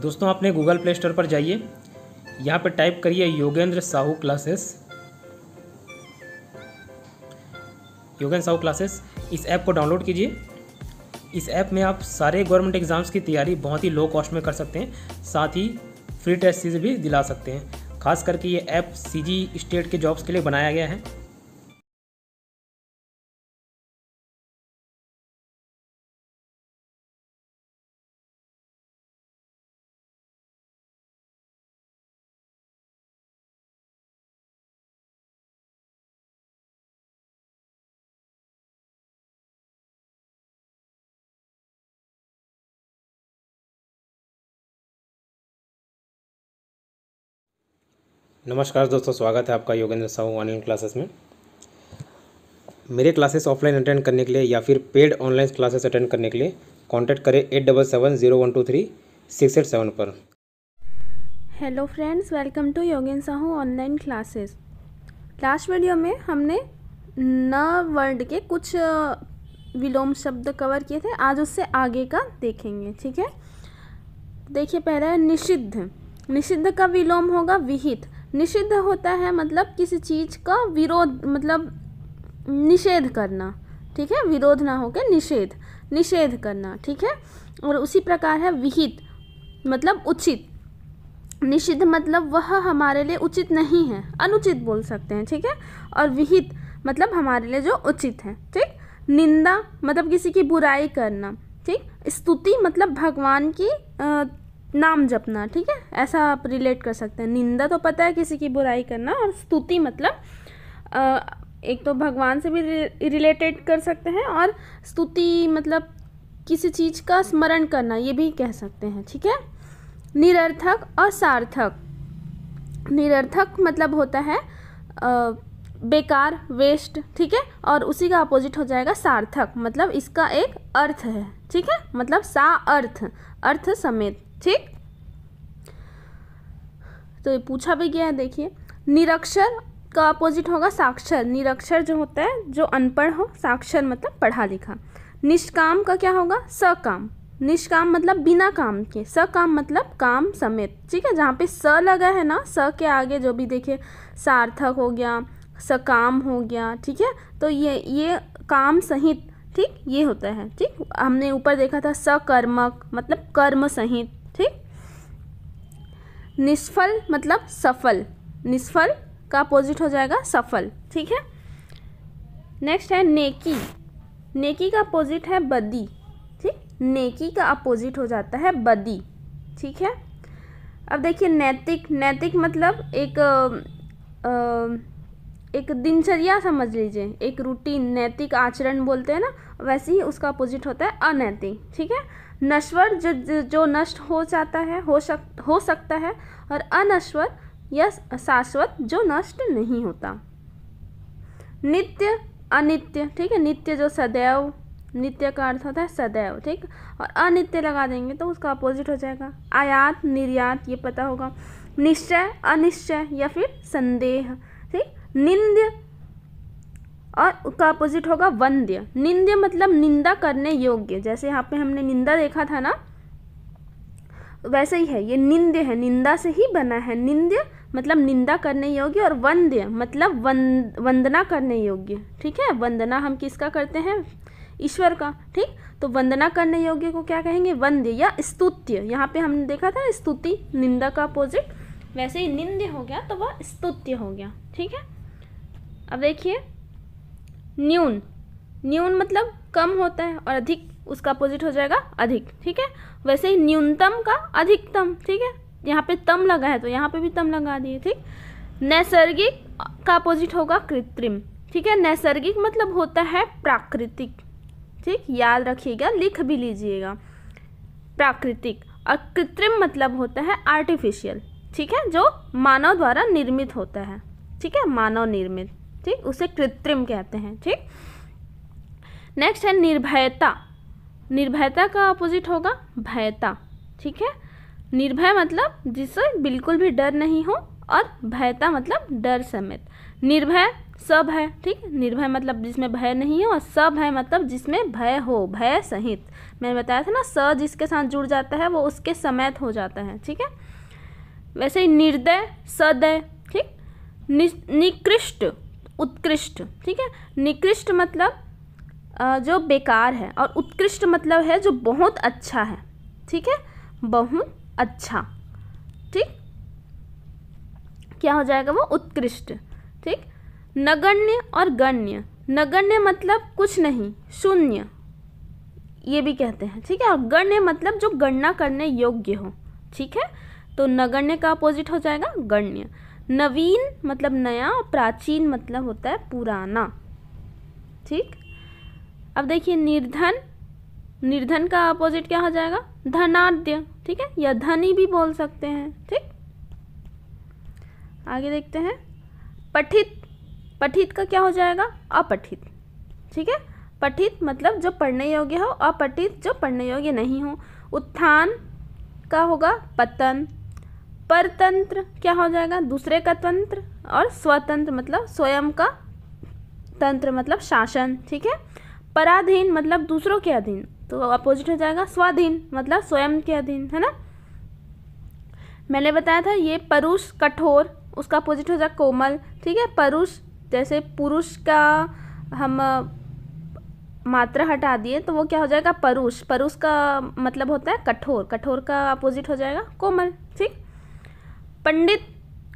दोस्तों आपने Google play store पर जाइए यहाँ पर टाइप करिए योगेंद्र साहू क्लासेस योगेंद्र साहू क्लासेस इस ऐप को डाउनलोड कीजिए इस ऐप में आप सारे गवर्नमेंट एग्ज़ाम्स की तैयारी बहुत ही लो कॉस्ट में कर सकते हैं साथ ही फ्री टेस्ट भी दिला सकते हैं खास करके ये ऐप सी स्टेट के जॉब्स के लिए बनाया गया है नमस्कार दोस्तों स्वागत है आपका योगेंद्र साहू ऑनलाइन क्लासेस में मेरे क्लासेस ऑफलाइन अटेंड करने के लिए या फिर पेड ऑनलाइन क्लासेस अटेंड करने के लिए कांटेक्ट करें eight double seven zero one two three six eight seven पर hello friends welcome to Yogendra Sahu online classes last video में हमने न वर्ड के कुछ विलोम शब्द कवर किए थे आज उससे आगे का देखेंगे ठीक है देखिए पहला है निषिद्ध निषिद्ध का विलोम होगा विहित निषिद्ध होता है मतलब किसी चीज़ का विरोध मतलब निषेध करना ठीक है विरोध ना होकर निषेध निषेध करना ठीक है और उसी प्रकार है विहित मतलब उचित निषिद्ध मतलब वह हमारे लिए उचित नहीं है अनुचित बोल सकते हैं ठीक है और विहित मतलब हमारे लिए जो उचित है ठीक निंदा मतलब किसी की बुराई करना ठीक स्तुति मतलब भगवान की नाम जपना ठीक है ऐसा आप रिलेट कर सकते हैं निंदा तो पता है किसी की बुराई करना और स्तुति मतलब एक तो भगवान से भी रिलेटेड कर सकते हैं और स्तुति मतलब किसी चीज़ का स्मरण करना ये भी कह सकते हैं ठीक है निरर्थक और सार्थक निरर्थक मतलब होता है बेकार वेस्ट ठीक है और उसी का अपोजिट हो जाएगा सार्थक मतलब इसका एक अर्थ है ठीक है मतलब सा अर्थ अर्थ समेत ठीक तो ये पूछा भी गया है देखिए निरक्षर का अपोजिट होगा साक्षर निरक्षर जो होता है जो अनपढ़ हो साक्षर मतलब पढ़ा लिखा निष्काम का क्या होगा सकाम निष्काम मतलब बिना काम के सकाम मतलब काम समेत ठीक है जहाँ पे स लगा है ना स के आगे जो भी देखे सार्थक हो गया सकाम हो गया ठीक है तो ये ये काम सहित ठीक ये होता है ठीक हमने ऊपर देखा था सकर्मक मतलब कर्म सहित ठीक निष्फल मतलब सफल निष्फल का अपोजिट हो जाएगा सफल ठीक है नेक्स्ट है नेकी नेकी का अपोजिट है बदी ठीक नेकी का अपोजिट हो जाता है बदी ठीक है अब देखिए नैतिक नैतिक मतलब एक आ, एक दिनचर्या समझ लीजिए एक रूटीन नैतिक आचरण बोलते हैं ना वैसे ही उसका अपोजिट होता है अनैतिक ठीक है नश्वर जो जो नष्ट हो जाता है हो सक हो सकता है और अनश्वर या शाश्वत जो नष्ट नहीं होता नित्य अनित्य ठीक है नित्य जो सदैव नित्य का अर्थ होता है सदैव ठीक और अनित्य लगा देंगे तो उसका अपोजिट हो जाएगा आयात निर्यात ये पता होगा निश्चय अनिश्चय या फिर संदेह ठीक निंद्य और उसका अपोजिट होगा वंद्य निंद्य मतलब निंदा करने योग्य जैसे यहाँ पे हमने निंदा देखा था ना वैसे ही है ये निंद्य है निंदा से ही बना है निंद्य मतलब निंदा करने योग्य और वंद्य मतलब वंद, वंदना करने योग्य ठीक है वंदना हम किसका करते हैं ईश्वर का ठीक तो वंदना करने योग्य को क्या कहेंगे वंद्य या स्तुत्य यहाँ पे हमने देखा था स्तुति निंदा का अपोजिट वैसे ही निंद्य हो गया तो वह स्तुत्य हो गया ठीक है अब देखिए न्यून न्यून मतलब कम होता है और अधिक उसका अपोजिट हो जाएगा अधिक ठीक है वैसे ही न्यूनतम का अधिकतम ठीक है यहाँ पे तम लगा है तो यहाँ पे भी तम लगा दिए ठीक नैसर्गिक का अपोजिट होगा कृत्रिम ठीक है नैसर्गिक मतलब होता है प्राकृतिक ठीक याद रखिएगा लिख भी लीजिएगा प्राकृतिक और कृत्रिम मतलब होता है आर्टिफिशियल ठीक है जो मानव द्वारा निर्मित होता है ठीक है मानव निर्मित ठीक उसे कृत्रिम कहते हैं ठीक नेक्स्ट है निर्भयता निर्भयता का अपोजिट होगा भयता ठीक है निर्भय मतलब जिससे बिल्कुल भी डर नहीं हो और भयता मतलब डर समेत निर्भय सब है ठीक निर्भय मतलब जिसमें भय नहीं हो और सब है मतलब जिसमें भय हो भय सहित मैंने बताया था ना स जिसके साथ जुड़ जाता है वो उसके समेत हो जाता है ठीक है वैसे ही निर्दय सदय ठीक निकृष्ट उत्कृष्ट ठीक है निकृष्ट मतलब जो बेकार है और उत्कृष्ट मतलब है जो बहुत अच्छा है ठीक है बहुत अच्छा ठीक क्या हो जाएगा वो उत्कृष्ट ठीक नगण्य और गण्य नगण्य मतलब कुछ नहीं शून्य ये भी कहते हैं ठीक है और गण्य मतलब जो गणना करने योग्य हो ठीक है तो नगण्य का अपोजिट हो जाएगा गण्य नवीन मतलब नया और प्राचीन मतलब होता है पुराना ठीक अब देखिए निर्धन निर्धन का अपोजिट क्या हो जाएगा धनाद्य ठीक है या धनी भी बोल सकते हैं ठीक आगे देखते हैं पठित पठित का क्या हो जाएगा अपठित ठीक है पठित मतलब जो पढ़ने योग्य हो अपठित जो पढ़ने योग्य नहीं हो उत्थान का होगा पतन परतंत्र क्या हो जाएगा दूसरे का तंत्र और स्वतंत्र मतलब स्वयं का तंत्र मतलब शासन ठीक है पराधीन मतलब दूसरों के अधीन तो अपोजिट हो जाएगा स्वाधीन मतलब स्वयं के अधीन है ना मैंने बताया था ये परुष कठोर उसका अपोजिट हो जाएगा कोमल ठीक है परुष जैसे पुरुष का हम मात्रा हटा दिए तो वो क्या हो जाएगा परुष परुष का मतलब होता है कठोर कठोर का अपोजिट हो जाएगा कोमल पंडित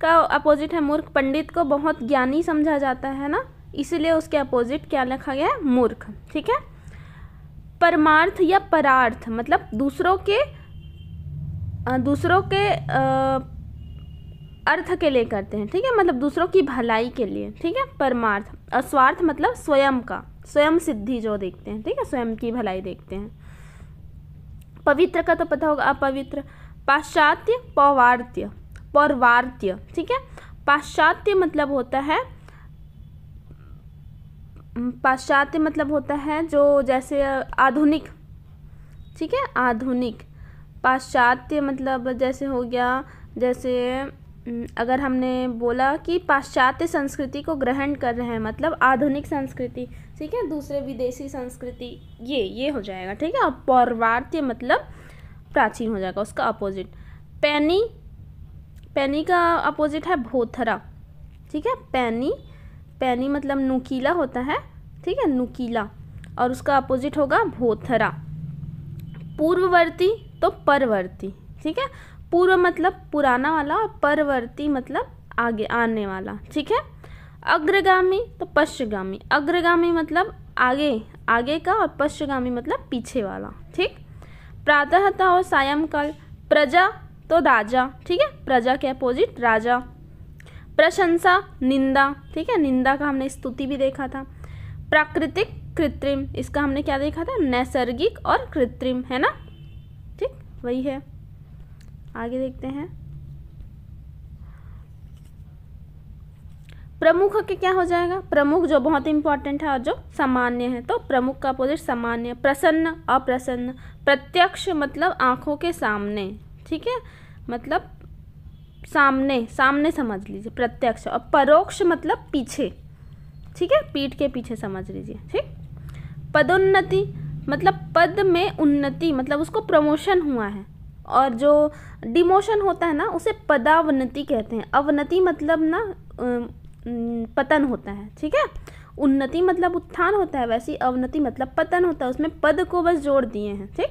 का अपोजिट है मूर्ख पंडित को बहुत ज्ञानी समझा जाता है ना इसीलिए उसके अपोजिट क्या लिखा गया है मूर्ख ठीक है परमार्थ या परार्थ मतलब दूसरों के दूसरों के अर्थ के लिए करते हैं ठीक है मतलब दूसरों की भलाई के लिए ठीक है परमार्थ अस्वार्थ मतलब स्वयं का स्वयं सिद्धि जो देखते हैं ठीक है स्वयं की भलाई देखते हैं पवित्र का तो पता होगा अपवित्र पाश्चात्य पौवार्थ्य पौर्वात्य ठीक है पाश्चात्य मतलब होता है पाश्चात्य मतलब होता है जो जैसे आधुनिक ठीक है आधुनिक पाश्चात्य मतलब जैसे हो गया जैसे अगर हमने बोला कि पाश्चात्य संस्कृति को ग्रहण कर रहे हैं मतलब आधुनिक संस्कृति ठीक है दूसरे विदेशी संस्कृति ये ये हो जाएगा ठीक है और पौर्वात्य मतलब प्राचीन हो जाएगा उसका अपोजिट पैनी पैनी का अपोजिट है भोथरा ठीक है पैनी पैनी मतलब नुकीला होता है ठीक है नुकीला और उसका अपोजिट होगा भोथरा पूर्ववर्ती तो परवर्ती ठीक है पूर्व मतलब पुराना वाला और परवर्ती मतलब आगे आने वाला ठीक है अग्रगामी तो पश्चगामी अग्रगामी मतलब आगे आगे का और पश्चगामी मतलब पीछे वाला ठीक प्रातः और सायंकाल प्रजा तो राजा ठीक है प्रजा के अपोजिट राजा प्रशंसा निंदा ठीक है निंदा का हमने स्तुति भी देखा था प्राकृतिक कृत्रिम इसका हमने क्या देखा था नैसर्गिक और कृत्रिम है ना ठीक वही है आगे देखते हैं प्रमुख के क्या हो जाएगा प्रमुख जो बहुत इंपॉर्टेंट है और जो सामान्य है तो प्रमुख का अपोजिट सामान्य प्रसन्न अप्रसन्न प्रत्यक्ष मतलब आंखों के सामने ठीक है मतलब सामने सामने समझ लीजिए प्रत्यक्ष और परोक्ष मतलब पीछे ठीक है पीठ के पीछे समझ लीजिए ठीक पदोन्नति मतलब पद में उन्नति मतलब उसको प्रमोशन हुआ है और जो डिमोशन होता है ना उसे पदावनति कहते हैं अवनति मतलब ना पतन होता है ठीक है उन्नति मतलब उत्थान होता है वैसी अवनति मतलब पतन होता है उसमें पद को बस जोड़ दिए हैं ठीक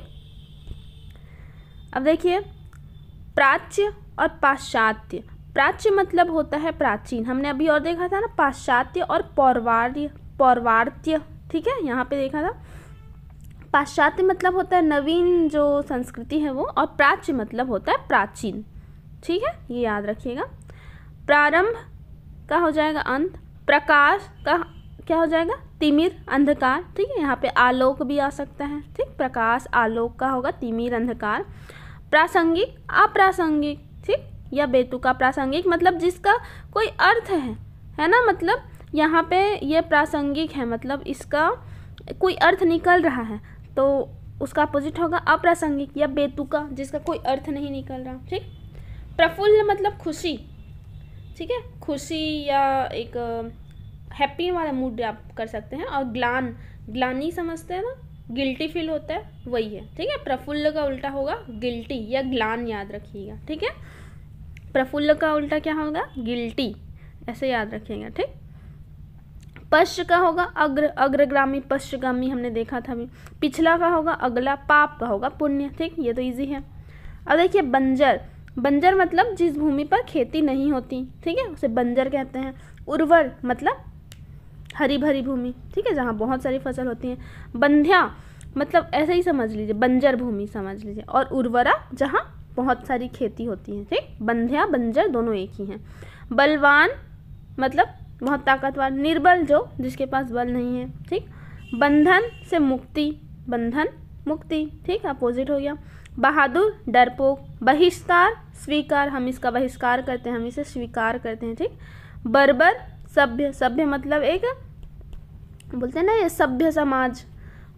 अब देखिए प्राच्य और पाश्चात्य प्राच्य मतलब होता है प्राचीन हमने अभी और देखा था ना पाश्चात्य और पौर्वार्य पौर्वार्त्य ठीक है यहाँ पे देखा था पाश्चात्य मतलब होता है नवीन जो संस्कृति है वो और प्राच्य मतलब होता है प्राचीन ठीक है ये याद रखिएगा प्रारंभ का हो जाएगा अंत प्रकाश का क्या हो जाएगा तिमिर अंधकार ठीक है यहाँ पे आलोक भी आ सकता है ठीक प्रकाश आलोक का होगा तिमिर अंधकार प्रासंगिक अप्रासंगिक ठीक या बेतुका प्रासंगिक मतलब जिसका कोई अर्थ है है ना मतलब यहाँ पे ये प्रासंगिक है मतलब इसका कोई अर्थ निकल रहा है तो उसका अपोजिट होगा अप्रासंगिक या बेतुका जिसका कोई अर्थ नहीं निकल रहा ठीक प्रफुल्ल मतलब खुशी ठीक है खुशी या एक हैप्पी वाला मूड आप कर सकते हैं और ग्लान ग्लानी समझते हैं ना गिल्टी फील होता है वही है ठीक है प्रफुल्ल का उल्टा होगा गिल्टी या ग्लान याद रखिएगा ठीक है प्रफुल्ल का उल्टा क्या होगा गिल्टी ऐसे याद रखिएगा ठीक पश्च का होगा अग्र अग्रग्रामी पश्चगामी हमने देखा था अभी पिछला का होगा अगला पाप का होगा पुण्य ठीक ये तो इजी है अब देखिए बंजर बंजर मतलब जिस भूमि पर खेती नहीं होती ठीक है उसे बंजर कहते हैं उर्वर मतलब हरी भरी भूमि ठीक है जहाँ बहुत सारी फसल होती हैं बंध्या मतलब ऐसे ही समझ लीजिए बंजर भूमि समझ लीजिए और उर्वरा जहाँ बहुत सारी खेती होती है ठीक बंध्या बंजर दोनों एक ही हैं बलवान मतलब बहुत ताकतवर निर्बल जो जिसके पास बल नहीं है ठीक बंधन से मुक्ति बंधन मुक्ति ठीक अपोजिट हो गया बहादुर डरपोक बहिष्कार स्वीकार हम इसका बहिष्कार करते हैं हम इसे स्वीकार करते हैं ठीक बर्बर सभ्य सभ्य मतलब एक बोलते हैं ना ये सभ्य समाज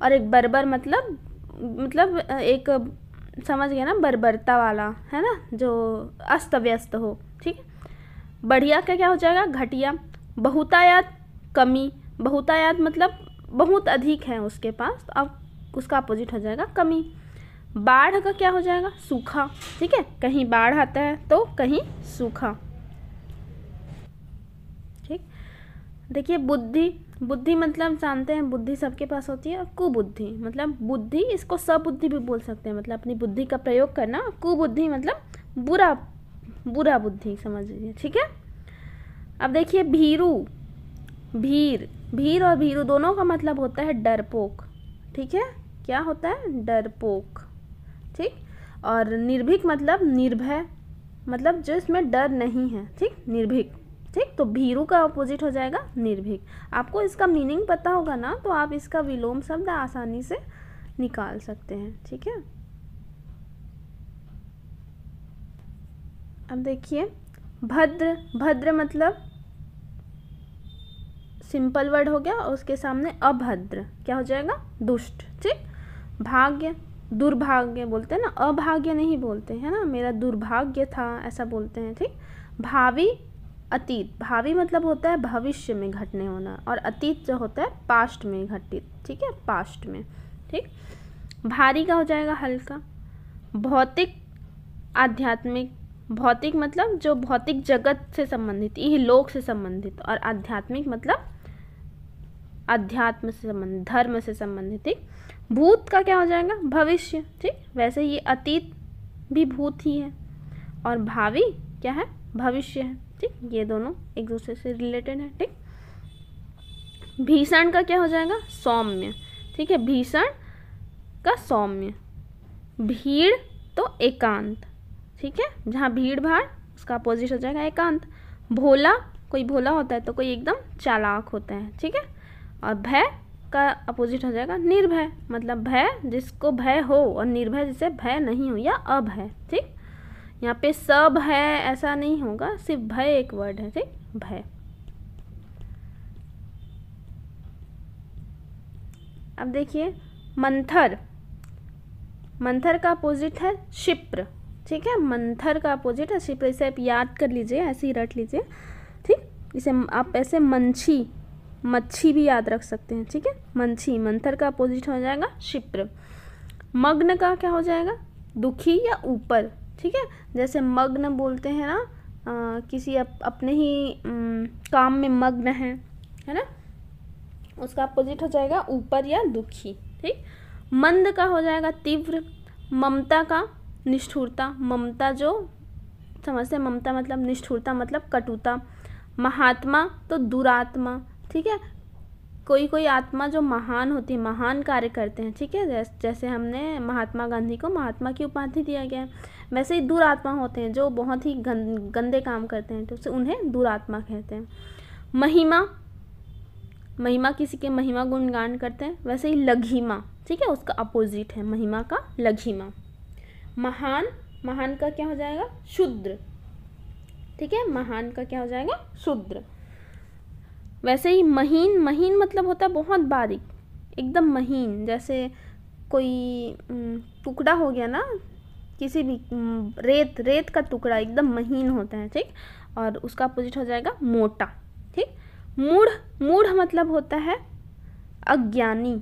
और एक बर्बर मतलब मतलब एक समझ गया ना बर्बरता वाला है ना जो अस्त व्यस्त हो ठीक है बढ़िया का क्या हो जाएगा घटिया बहुतायात कमी बहुतायात मतलब बहुत अधिक है उसके पास तो अब उसका अपोजिट हो जाएगा कमी बाढ़ का क्या हो जाएगा सूखा ठीक है कहीं बाढ़ आता है तो कहीं सूखा देखिए बुद्धि बुद्धि मतलब जानते हैं बुद्धि सबके पास होती है और कुबुद्धि मतलब बुद्धि इसको सबुद्धि भी बोल सकते हैं मतलब अपनी बुद्धि का प्रयोग करना कुबुद्धि मतलब बुरा बुरा बुद्धि समझ लीजिए ठीक है अब देखिए भीरू भीर भीर और भीरू दोनों का मतलब होता है डरपोक ठीक है क्या होता है डरपोक ठीक और निर्भीक मतलब निर्भय मतलब जो इसमें डर नहीं है ठीक निर्भीक ठीक तो भीरू का अपोजिट हो जाएगा निर्भीक आपको इसका मीनिंग पता होगा ना तो आप इसका विलोम शब्द आसानी से निकाल सकते हैं ठीक है अब देखिए भद्र भद्र मतलब सिंपल वर्ड हो गया और उसके सामने अभद्र क्या हो जाएगा दुष्ट ठीक भाग्य दुर्भाग्य बोलते हैं ना अभाग्य नहीं बोलते हैं ना मेरा दुर्भाग्य था ऐसा बोलते हैं ठीक भावी अतीत भावी मतलब होता है भविष्य में घटने होना और अतीत जो होता है पास्ट में घटित ठीक है पास्ट में ठीक भारी का हो जाएगा हल्का भौतिक आध्यात्मिक भौतिक मतलब जो भौतिक जगत से संबंधित यह लोक से संबंधित और आध्यात्मिक मतलब अध्यात्म से संबंधित धर्म से संबंधित ठीक भूत का क्या हो जाएगा भविष्य ठीक वैसे ये अतीत भी भूत ही है और भावी क्या है भविष्य है ठीक ये दोनों एक दूसरे से रिलेटेड है ठीक भीषण का क्या हो जाएगा सौम्य ठीक है भीषण का सौम्य भीड़ तो एकांत ठीक है जहाँ भीड़ भाड़ उसका अपोजिट हो जाएगा एकांत भोला कोई भोला होता है तो कोई एकदम चालाक होता है ठीक है और भय का अपोजिट हो जाएगा निर्भय मतलब भय जिसको भय हो और निर्भय जिसे भय नहीं हो या अभय ठीक यहाँ पे सब है ऐसा नहीं होगा सिर्फ भय एक वर्ड है ठीक भय अब देखिए मंथर मंथर का अपोजिट है शिप्र ठीक है मंथर का अपोजिट है शिप्र इसे आप याद कर लीजिए ऐसे ही रट लीजिए ठीक इसे आप ऐसे मंछी मच्छी भी याद रख सकते हैं ठीक है मंछी मंथर का अपोजिट हो जाएगा शिप्र मग्न का क्या हो जाएगा दुखी या ऊपर ठीक है जैसे मग्न बोलते हैं ना आ, किसी अप, अपने ही न, काम में मग्न है है ना उसका अपोजिट हो जाएगा ऊपर या दुखी ठीक मंद का हो जाएगा तीव्र ममता का निष्ठुरता ममता जो समझते ममता मतलब निष्ठुरता मतलब कटुता महात्मा तो दुरात्मा ठीक है कोई कोई आत्मा जो महान होती है महान कार्य करते हैं ठीक है जैसे हमने महात्मा गांधी को महात्मा की उपाधि दिया गया है वैसे ही आत्मा होते हैं जो बहुत ही गं, गंदे काम करते हैं तो उन्हें दुरात्मा कहते हैं महिमा महिमा किसी के महिमा गुणगान करते हैं वैसे ही लघीमा ठीक है उसका अपोजिट है महिमा का लघिमा महान महान का क्या हो जाएगा शूद्र ठीक है महान का क्या हो जाएगा शूद्र वैसे ही महीन महीन मतलब होता है बहुत बारीक एकदम महीन जैसे कोई टुकड़ा हो गया ना किसी भी रेत रेत का टुकड़ा एकदम महीन होता है ठीक और उसका अपोजिट हो जाएगा मोटा ठीक मूढ़ मूढ़ मतलब होता है अज्ञानी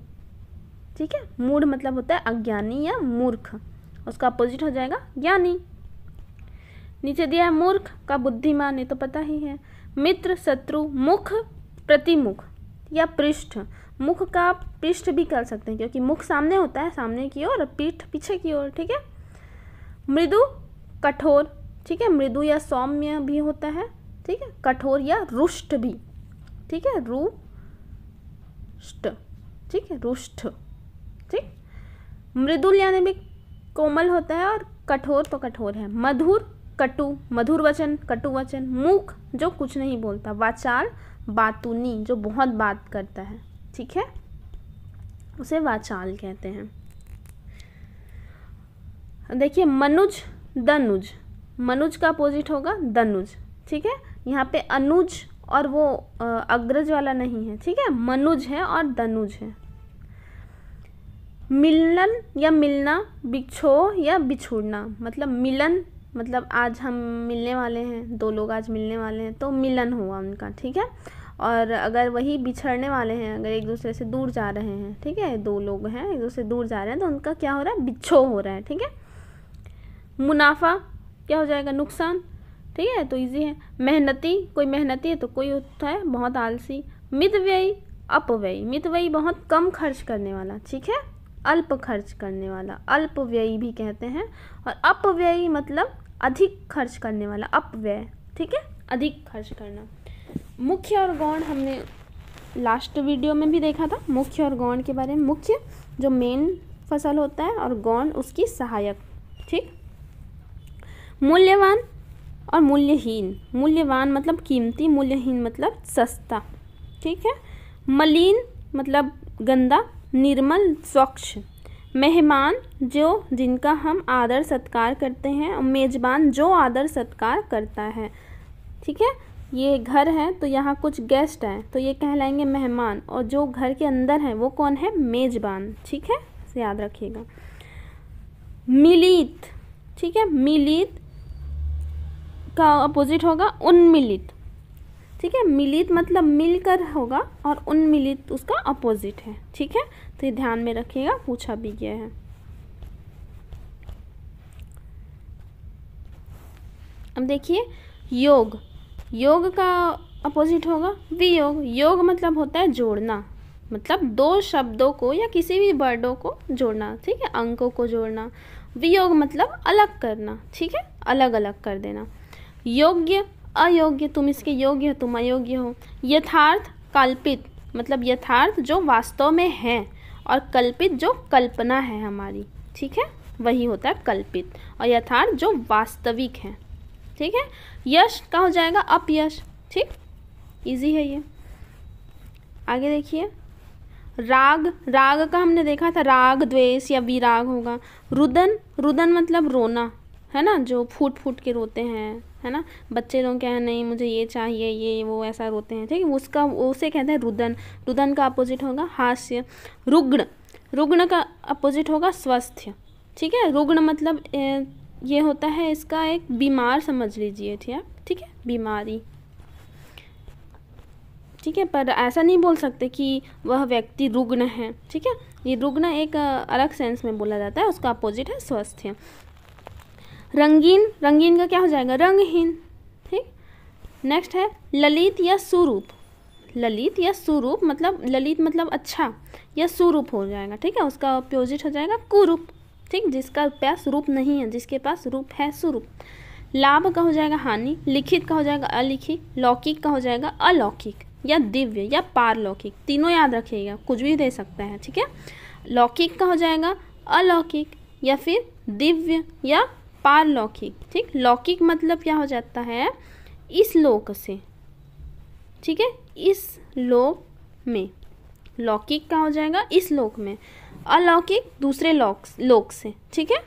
ठीक है मूढ़ मतलब होता है अज्ञानी या मूर्ख उसका अपोजिट हो जाएगा ज्ञानी नीचे दिया है मूर्ख का बुद्धिमान ये तो पता ही है मित्र शत्रु मुख प्रतिमुख या पृष्ठ मुख का पृष्ठ भी कर सकते हैं क्योंकि मुख सामने होता है सामने की ओर पीठ पीछे की ओर ठीक है मृदु कठोर ठीक है मृदु या सौम्य भी होता है ठीक है कठोर या रुष्ट भी ठीक है रू ठीक है रुष्ट ठीक मृदुल यानी भी कोमल होता है और कठोर तो कठोर है मधुर कटु मधुर वचन कटु वचन मूक जो कुछ नहीं बोलता वाचाल बातूनी जो बहुत बात करता है ठीक है उसे वाचाल कहते हैं देखिए मनुज दनुज मनुज का अपोजिट होगा दनुज ठीक है यहाँ पे अनुज और वो अग्रज वाला नहीं है ठीक है मनुज है और दनुज है मिलन या मिलना बिछो या बिछुड़ना मतलब मिलन मतलब आज हम मिलने वाले हैं दो लोग आज मिलने वाले हैं तो मिलन हुआ उनका ठीक है और अगर वही बिछड़ने वाले हैं अगर एक दूसरे से दूर जा रहे हैं ठीक है दो लोग हैं एक दूसरे से दूर जा रहे हैं तो उनका क्या हो रहा है बिछो हो रहा है ठीक है मुनाफा क्या हो जाएगा नुकसान ठीक है तो इजी है मेहनती कोई मेहनती है तो कोई होता है बहुत आलसी मितव्ययी अपव्ययी मितव्ययी बहुत कम खर्च करने वाला ठीक है अल्प खर्च करने वाला अल्प व्ययी भी कहते हैं और अपव्ययी मतलब अधिक खर्च करने वाला अपव्यय ठीक है अधिक खर्च करना मुख्य और गौण हमने लास्ट वीडियो में भी देखा था मुख्य और गौण के बारे में मुख्य जो मेन फसल होता है और गौण उसकी सहायक ठीक मूल्यवान और मूल्यहीन मूल्यवान मतलब कीमती मूल्यहीन मतलब सस्ता ठीक है मलिन मतलब गंदा निर्मल स्वच्छ मेहमान जो जिनका हम आदर सत्कार करते हैं और मेज़बान जो आदर सत्कार करता है ठीक है ये घर है तो यहाँ कुछ गेस्ट हैं तो ये कहलाएंगे मेहमान और जो घर के अंदर हैं वो कौन है मेजबान ठीक है याद रखिएगा मिलित ठीक है मिलित का अपोजिट होगा उन्मिलित ठीक है मिलित मतलब मिलकर होगा और उन्मिलित उसका अपोजिट है ठीक है तो ये ध्यान में रखिएगा पूछा भी गया है अब देखिए योग योग का अपोजिट होगा वियोग योग मतलब होता है जोड़ना मतलब दो शब्दों को या किसी भी वर्डों को जोड़ना ठीक है अंकों को जोड़ना वियोग मतलब अलग करना ठीक है अलग अलग कर देना योग्य अयोग्य तुम इसके योग्य हो तुम अयोग्य हो यथार्थ कल्पित मतलब यथार्थ जो वास्तव में है और कल्पित जो कल्पना है हमारी ठीक है वही होता है कल्पित और यथार्थ जो वास्तविक है ठीक है यश का हो जाएगा अप यश ठीक इजी है ये आगे देखिए राग राग का हमने देखा था राग द्वेष या विराग होगा रुदन रुदन मतलब रोना है ना जो फूट फूट के रोते हैं है ना बच्चे लोग क्या नहीं मुझे ये चाहिए ये वो ऐसा रोते हैं ठीक है उसका उसे कहते हैं रुदन रुदन का अपोजिट होगा हास्य रुग्ण रुग्ण का अपोजिट होगा स्वस्थ ठीक है रुग्ण मतलब ए, ये होता है इसका एक बीमार समझ लीजिए ठीक है ठीक है बीमारी ठीक है पर ऐसा नहीं बोल सकते कि वह व्यक्ति रुग्ण है ठीक है ये रुग्ण एक अलग सेंस में बोला जाता है उसका अपोजिट है स्वस्थ है रंगीन रंगीन का क्या हो जाएगा रंगहीन ठीक नेक्स्ट है ललित या स्वरूप ललित या स्वरूप मतलब ललित मतलब अच्छा या स्वरूप हो जाएगा ठीक है उसका अपोजिट हो जाएगा कुरूप ठीक जिसका पास रूप नहीं है जिसके पास रूप है स्वरूप लाभ का हो जाएगा हानि लिखित का हो जाएगा अलिखित लौकिक का हो जाएगा अलौकिक या दिव्य या पारलौकिक तीनों याद रखिएगा कुछ भी दे सकता है ठीक है लौकिक का हो जाएगा अलौकिक या फिर दिव्य या पारलौकिक ठीक लौकिक मतलब क्या हो जाता है इस लोक से ठीक है इस लोक में लौकिक का हो जाएगा इस लोक में अलौकिक दूसरे लोक लोक से ठीक है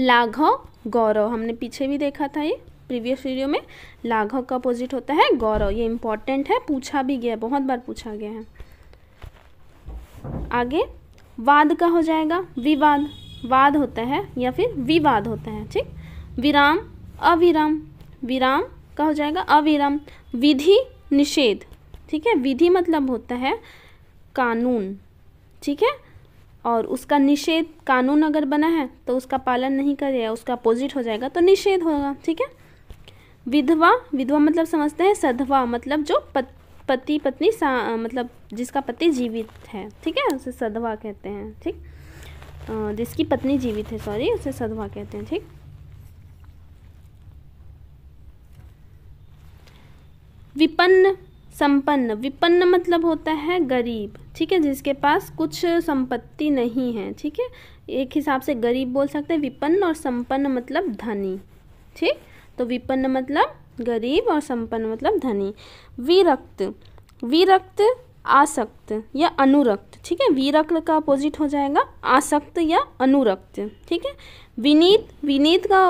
लाघव गौरव हमने पीछे भी देखा था ये प्रीवियस वीडियो में लाघव का अपोजिट होता है गौरव ये इंपॉर्टेंट है पूछा भी गया बहुत बार पूछा गया है आगे वाद का हो जाएगा विवाद वाद होता है या फिर विवाद होता है ठीक विराम अविराम विराम का हो जाएगा अविराम विधि निषेध ठीक है विधि मतलब होता है कानून ठीक है और उसका निषेध कानून अगर बना है तो उसका पालन नहीं करेगा उसका अपोजिट हो जाएगा तो निषेध होगा ठीक है विधवा विधवा मतलब समझते हैं सधवा मतलब जो पत, पति पत्नी सा, मतलब जिसका पति जीवित है ठीक है उसे सधवा कहते हैं ठीक जिसकी पत्नी जीवित है सॉरी उसे सधवा कहते हैं ठीक विपन्न संपन्न विपन्न मतलब होता है गरीब ठीक है जिसके पास कुछ संपत्ति नहीं है ठीक है एक हिसाब से गरीब बोल सकते हैं विपन्न और संपन्न मतलब धनी ठीक तो विपन्न मतलब गरीब और संपन्न मतलब धनी विरक्त विरक्त आसक्त या अनुरक्त ठीक है विरक्त का अपोजिट हो जाएगा आसक्त या अनुरक्त ठीक है विनीत विनीत का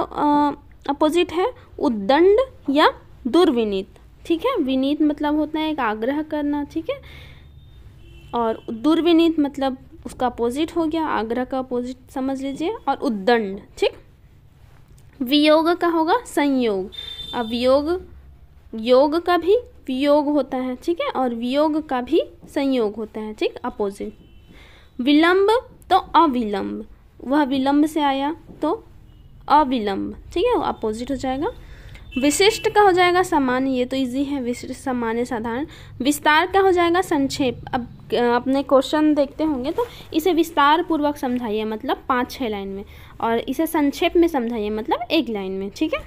अपोजिट है उद्दंड या दुर्विनीत ठीक है विनीत मतलब होता है एक आग्रह करना ठीक है और दुर्विनीत मतलब उसका अपोजिट हो गया आग्रह का अपोजिट समझ लीजिए और उद्दंड ठीक वियोग का होगा संयोग अब वियोग योग का भी वियोग होता है ठीक है और वियोग का भी संयोग होता है ठीक अपोजिट विलंब तो अविलंब वह विलंब से आया तो अविलंब ठीक है अपोजिट हो जाएगा विशिष्ट का हो जाएगा सामान्य ये तो इजी है विशिष्ट सामान्य साधारण विस्तार का हो जाएगा संक्षेप अब अपने क्वेश्चन देखते होंगे तो इसे विस्तार पूर्वक समझाइए मतलब पाँच छः लाइन में और इसे संक्षेप में समझाइए मतलब एक लाइन में ठीक है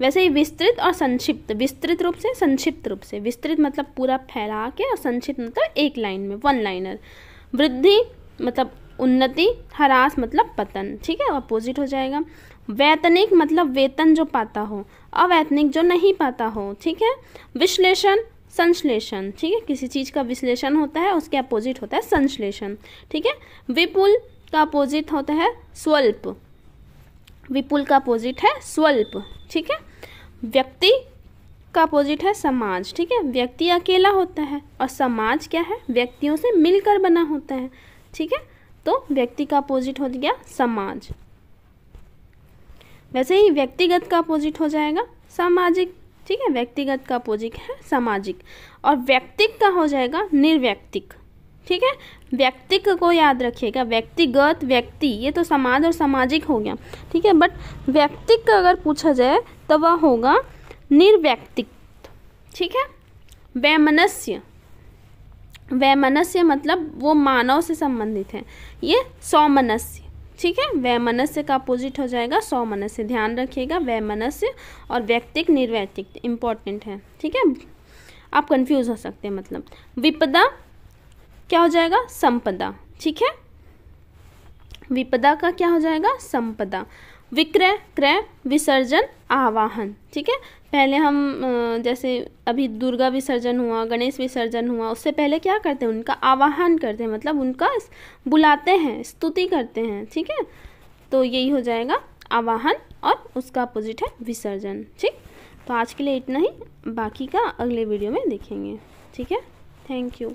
वैसे ही विस्तृत और संक्षिप्त विस्तृत रूप से संक्षिप्त रूप से विस्तृत मतलब पूरा फैला के और संक्षिप्त मतलब एक लाइन में वन लाइनर वृद्धि मतलब उन्नति हरास मतलब पतन ठीक है अपोजिट हो जाएगा वैतनिक मतलब वेतन जो पाता हो अवैतनिक जो नहीं पाता हो ठीक है विश्लेषण संश्लेषण ठीक है किसी चीज़ का विश्लेषण होता है उसके अपोजिट होता है संश्लेषण ठीक है विपुल का अपोजिट होता है स्वल्प विपुल का अपोजिट है स्वल्प ठीक है व्यक्ति का अपोजिट है समाज ठीक है व्यक्ति अकेला होता है और समाज क्या है व्यक्तियों से मिलकर बना होता है ठीक है तो व्यक्ति का अपोजिट हो गया समाज वैसे ही व्यक्तिगत का अपोजिट हो जाएगा सामाजिक ठीक है व्यक्तिगत का अपोजिट है सामाजिक और व्यक्तिक का हो जाएगा निर्व्यक्तिक ठीक है व्यक्तिक को याद रखिएगा व्यक्तिगत व्यक्ति ये तो समाज और सामाजिक हो गया ठीक है बट व्यक्तिक का अगर पूछा जाए तो वह होगा निर्व्यक्तिक ठीक है वैमनस्य वैमनस्य मतलब वो मानव से संबंधित है ये सौमनस्य ठीक है वह मनस्य का अपोजिट हो जाएगा सौ मनस्य ध्यान रखिएगा वह मनस्य और व्यक्तिक निर्वैतिक इम्पॉर्टेंट है ठीक है आप कंफ्यूज हो सकते हैं मतलब विपदा क्या हो जाएगा संपदा ठीक है विपदा का क्या हो जाएगा संपदा विक्रय क्रय विसर्जन आवाहन ठीक है पहले हम जैसे अभी दुर्गा विसर्जन हुआ गणेश विसर्जन हुआ उससे पहले क्या करते हैं उनका आवाहन करते हैं मतलब उनका बुलाते हैं स्तुति करते हैं ठीक है तो यही हो जाएगा आवाहन और उसका अपोजिट है विसर्जन ठीक तो आज के लिए इतना ही बाकी का अगले वीडियो में देखेंगे ठीक है थैंक यू